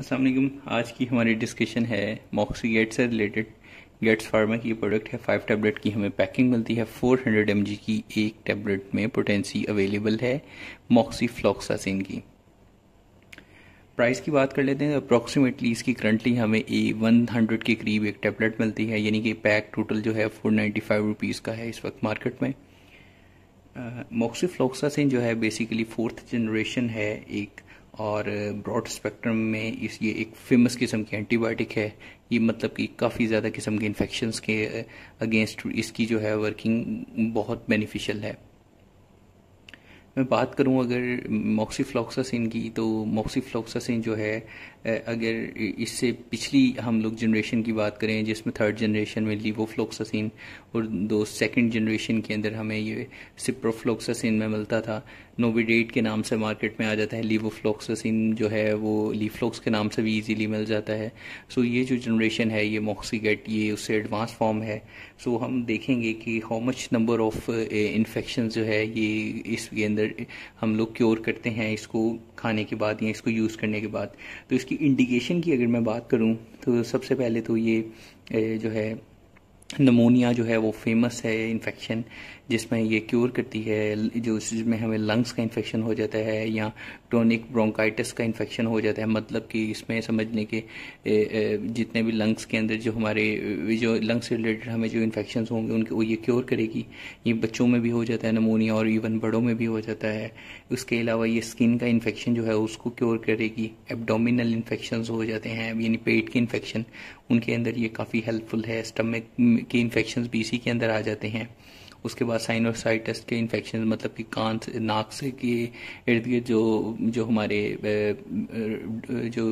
असल आज की हमारी डिस्कशन है मॉक्सी गेट से रिलेटेड गेट्स फार्मा की प्रोडक्ट है फाइव टैबलेट की हमें पैकिंग मिलती है फोर हंड्रेड एम की एक टैबलेट में पोटेंसी अवेलेबल है मॉक्सी फ्लॉक्सासिन की प्राइस की बात कर लेते हैं अप्रॉक्सीमेटली इसकी करंटली हमें ए वन हंड्रेड के करीब एक टैबलेट मिलती है यानी कि पैक टोटल जो है फोर नाइन्टी फाइव रुपीज़ का है इस वक्त मार्केट में मोक्सीफ्लॉक्सासिन जो है बेसिकली फोर्थ जनरेशन है एक और ब्रॉड स्पेक्ट्रम में इस ये एक फेमस किस्म की एंटीबायोटिक है ये मतलब कि काफ़ी ज़्यादा किस्म के इन्फेक्शंस के अगेंस्ट इसकी जो है वर्किंग बहुत बेनिफिशियल है मैं बात करूं अगर मोक्सीफ्लॉक्सासिन की तो मोक्सीफ्लॉक्सासिन जो है अगर इससे पिछली हम लोग जनरेशन की बात करें जिसमें थर्ड जनरेशन में लीवोफ्लॉक्सासिन और दो सेकंड जनरेशन के अंदर हमें ये सिप्रोफ्लॉक्सासिन में मिलता था नोविडेट के नाम से मार्केट में आ जाता है लीवोफ्लॉक्सासिन जो है वो लीफ्लॉक्स के नाम से भी इजीली मिल जाता है सो ये जो जनरेशन है ये मोक्सीगेट ये उससे एडवांस फॉर्म है सो हम देखेंगे कि how much number of infection जो है ये इसके अंदर अंदर हम लोग क्योर करते हैं इसको खाने के बाद या इसको यूज़ करने के बाद तो इसकी इंडिकेशन की अगर मैं बात करूँ तो सबसे पहले तो ये जो है नमोनिया जो है वो फेमस है इन्फेक्शन जिसमें ये क्योर करती है जो इसमें हमें लंग्स का इन्फेक्शन हो जाता है या टोनिक ब्रोंकाइटिस का इन्फेक्शन हो जाता है मतलब कि इसमें समझने के जितने भी लंग्स के अंदर जो हमारे जो लंग्स से रिलेटेड हमें जो इन्फेक्शन होंगे उनको ये क्योर करेगी ये बच्चों में भी हो जाता है नमोनिया और इवन बड़ों में भी हो जाता है उसके अलावा ये स्किन का इन्फेक्शन जो है उसको क्योर करेगी एबडोमिनल इन्फेक्शन हो जाते हैं यानी पेट के इन्फेक्शन उनके अंदर ये काफ़ी हेल्पफुल है स्टमक के इन्फेक्शन भी इसी के अंदर आ जाते हैं उसके बाद साइनोसाइटस के इन्फेक्शन मतलब कि कान से नाक से के इर्द गिर्द जो जो हमारे जो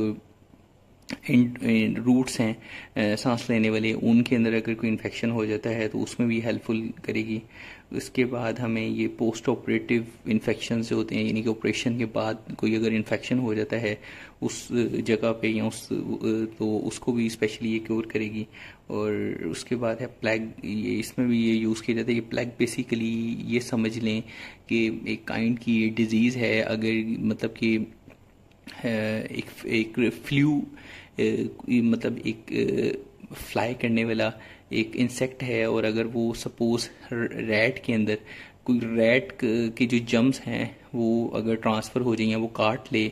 रूट्स हैं सांस लेने वाले उनके अंदर अगर कोई इन्फेक्शन हो जाता है तो उसमें भी हेल्पफुल करेगी उसके बाद हमें ये पोस्ट ऑपरेटिव इन्फेक्शन जो होते हैं यानी कि ऑपरेशन के बाद कोई अगर इन्फेक्शन हो जाता है उस जगह पे या उस तो उसको भी स्पेशली ये क्योर करेगी और उसके बाद है प्लैग ये इसमें भी ये यूज़ किया जाता है ये प्लैग बेसिकली ये समझ लें कि एक काइंड की ये डिज़ीज़ है अगर मतलब कि एक एक फ्लू मतलब एक फ्लाई करने वाला एक इंसेक्ट है और अगर वो सपोज रैट के अंदर कोई रैट के जो जम्स हैं वो अगर ट्रांसफ़र हो जाए या वो काट ले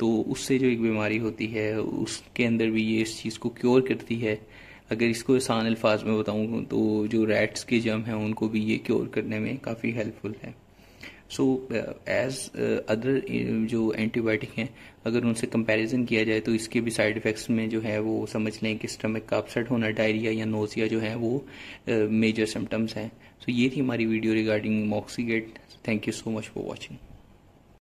तो उससे जो एक बीमारी होती है उसके अंदर भी ये इस चीज़ को क्योर करती है अगर इसको आसान अल्फाज में बताऊँ तो जो रैट्स के जम हैं उनको भी ये क्योर करने में काफ़ी हेल्पफुल है सो एज अदर जो एंटीबायोटिक हैं अगर उनसे कंपैरिजन किया जाए तो इसके भी साइड इफ़ेक्ट्स में जो है वो समझ लें कि स्टमक का अपसेट होना डायरिया या नोसिया जो है वो मेजर uh, सिम्टम्स हैं सो ये थी हमारी video regarding Moxigate thank you so much for watching